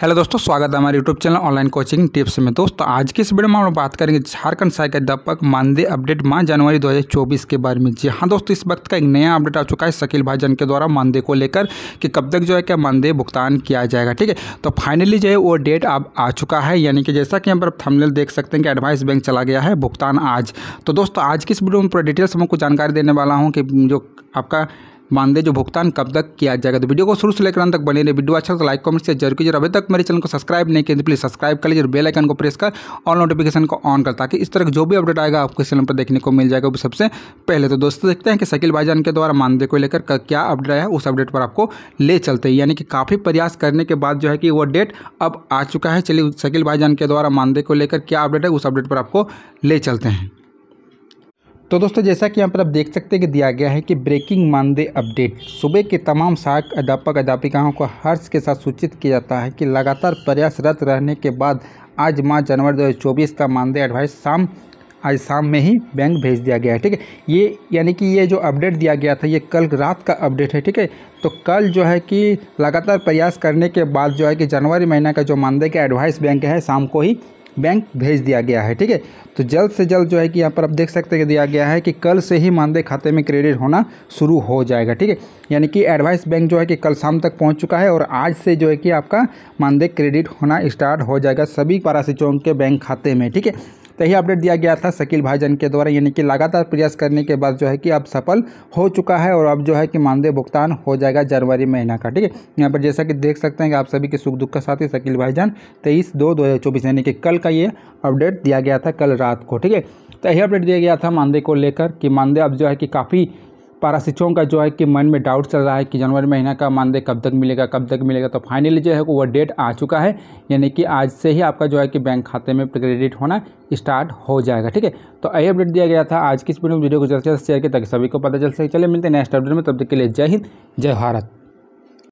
hello दोस्तों स्वागत है हमारे YouTube channel online coaching tips में दोस्तों आज की इस वीडियो में हम बात करेंगे झारखंड सहायक अध्यापक मानदेय अपडेट माह जनवरी 2024 के बारे में जी हाँ दोस्तों इस वक्त का एक नया अपडेट आ चुका है शकील जन के द्वारा मानदेय को लेकर कि कब तक जो है क्या मानदेय भुगतान किया जाएगा ठीक है तो फाइनली जो है वो डेट अब आ चुका है यानी कि जैसा कि हम पर थमनेल देख सकते हैं कि एडवाइस बैंक चला गया है भुगतान आज तो दोस्तों आज की इस वीडियो में पूरा डिटेल्स हमको कुछ जानकारी देने वाला हूँ कि जो आपका मानदेय जो भुगतान कब तक किया जाएगा तो वीडियो को शुरू से लेकर अंत तक बने रहे वीडियो अच्छा तो लाइक कमेंट से जरूर कीजिए अभी तक मेरे चैनल को सब्सक्राइब नहीं किया तो प्लीज सब्सक्राइब कर लीजिए और बेलाइकन को प्रेस कर और नोटिफिकेशन को ऑन कर ताकि इस तरह जो भी अपडेट आएगा आपके चैनल पर देखने को मिल जाएगा वो सबसे पहले तो दोस्तों देखते हैं कि शकील भाईजान के द्वारा मानदेय को लेकर क्या अपडेट आया उस अपडेट पर आपको ले चलते हैं यानी कि काफ़ी प्रयास करने के बाद जो है कि वो डेट अब आ चुका है चलिए शकील भाईजान के द्वारा मानदेय को लेकर क्या अपडेट है उस अपडेट पर आपको ले चलते हैं तो दोस्तों जैसा कि यहाँ पर आप देख सकते हैं कि दिया गया है कि ब्रेकिंग मानदेय अपडेट सुबह के तमाम सहायक अध्यापक अध्यापिकाओं को हर्ष के साथ सूचित किया जाता है कि लगातार प्रयासरत रहने के बाद आज मार्च जनवरी दो का मानदेय एडवाइस शाम आज शाम में ही बैंक भेज दिया गया है ठीक है ये यानी कि ये जो अपडेट दिया गया था ये कल रात का अपडेट है ठीक है तो कल जो है कि लगातार प्रयास करने के बाद जो है कि जनवरी महीना का जो मानदेय का एडवाइस बैंक है शाम को ही बैंक भेज दिया गया है ठीक है तो जल्द से जल्द जो है कि यहाँ पर आप देख सकते हैं दिया गया है कि कल से ही मानदेय खाते में क्रेडिट होना शुरू हो जाएगा ठीक है यानी कि एडवाइस बैंक जो है कि कल शाम तक पहुँच चुका है और आज से जो है कि आपका मानदेय क्रेडिट होना स्टार्ट हो जाएगा सभी पारा के बैंक खाते में ठीक है यही अपडेट दिया गया था शकील भाईजन के द्वारा यानी कि लगातार प्रयास करने के बाद जो है कि अब सफल हो चुका है और अब जो है कि मानदेय भुगतान हो जाएगा जनवरी महीना का ठीक है यहाँ पर जैसा कि देख सकते हैं कि आप सभी के सुख दुख का साथ ही शकील भाईजान तेईस दो दो यानी कि कल का ये अपडेट दिया गया था कल रात को ठीक है तो यही अपडेट दिया गया था मानदेय को लेकर कि मानदेय अब जो है कि काफ़ी शिक्षकों का जो है कि मन में डाउट चल रहा है कि जनवरी महीना का मानदेय कब तक मिलेगा कब तक मिलेगा तो फाइनली जो है वो डेट आ चुका है यानी कि आज से ही आपका जो है कि बैंक खाते में क्रेडिट होना स्टार्ट हो जाएगा ठीक है तो यही अपडेट दिया गया था आज की इस वीडियो को जल्द से जल्द शेयर किया ताकि सभी को पता चल सके चले मिलते हैं नेक्स्ट अपडेट में तब तक के लिए जय हिंद जय भारत